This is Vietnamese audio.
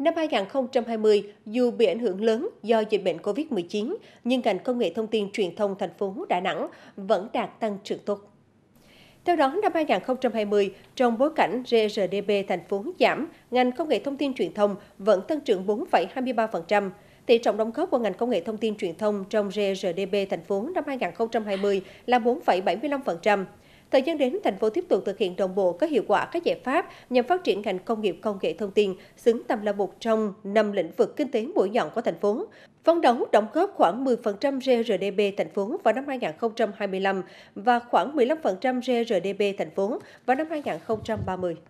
Năm 2020, dù bị ảnh hưởng lớn do dịch bệnh COVID-19, nhưng ngành công nghệ thông tin truyền thông thành phố Đà Nẵng vẫn đạt tăng trưởng tốt. Theo đó, năm 2020, trong bối cảnh GRDP thành phố giảm, ngành công nghệ thông tin truyền thông vẫn tăng trưởng 4,23%. Tỷ trọng đóng góp của ngành công nghệ thông tin truyền thông trong GRDP thành phố năm 2020 là 4,75%. Thời gian đến, thành phố tiếp tục thực hiện đồng bộ các hiệu quả các giải pháp nhằm phát triển ngành công nghiệp công nghệ thông tin, xứng tầm là một trong năm lĩnh vực kinh tế mũi nhọn của thành phố. Phấn đấu đóng góp khoảng 10% GRDP thành phố vào năm 2025 và khoảng 15% GRDP thành phố vào năm 2030.